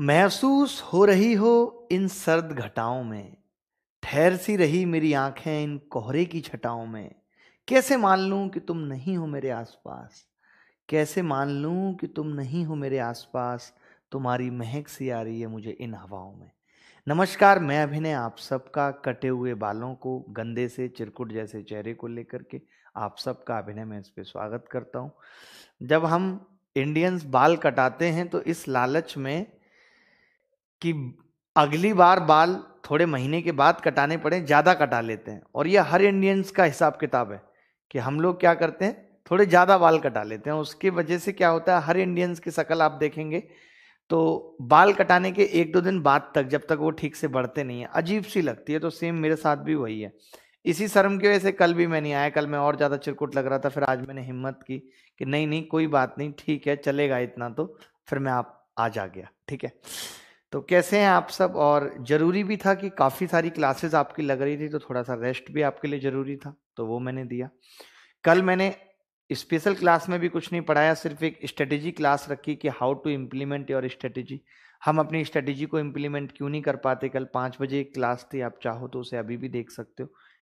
महसूस हो रही हो इन सर्द घटाओं में ठहर सी रही मेरी आंखें इन कोहरे की छटाओं में कैसे मान लूं कि तुम नहीं हो मेरे आसपास कैसे मान लूं कि तुम नहीं हो मेरे आसपास तुम्हारी महक सी आ रही है मुझे इन हवाओं में नमस्कार मैं अभिनय आप सबका कटे हुए बालों को गंदे से चिरकुट जैसे चेहरे को लेकर के आप सबका अभिनय में इस पर स्वागत करता हूँ जब हम इंडियंस बाल कटाते हैं तो इस लालच में कि अगली बार बाल थोड़े महीने के बाद कटाने पड़े ज़्यादा कटा लेते हैं और यह हर इंडियंस का हिसाब किताब है कि हम लोग क्या करते हैं थोड़े ज़्यादा बाल कटा लेते हैं उसकी वजह से क्या होता है हर इंडियंस की शकल आप देखेंगे तो बाल कटाने के एक दो दिन बाद तक जब तक वो ठीक से बढ़ते नहीं है अजीब सी लगती है तो सेम मेरे साथ भी वही है इसी शर्म की वजह से कल भी मैं नहीं आया कल मैं और ज़्यादा चिरकुट लग रहा था फिर आज मैंने हिम्मत की कि नहीं नहीं कोई बात नहीं ठीक है चलेगा इतना तो फिर मैं आप आज आ गया ठीक है तो कैसे हैं आप सब और ज़रूरी भी था कि काफ़ी सारी क्लासेस आपकी लग रही थी तो थोड़ा सा रेस्ट भी आपके लिए ज़रूरी था तो वो मैंने दिया कल मैंने स्पेशल क्लास में भी कुछ नहीं पढ़ाया सिर्फ एक स्ट्रेटेजी क्लास रखी कि how to implement your strategy हम अपनी स्ट्रेटेजी को इम्प्लीमेंट क्यों नहीं कर पाते कल पाँच बजे एक क्लास थी आप चाहो तो उसे अभी भी देख सकते हो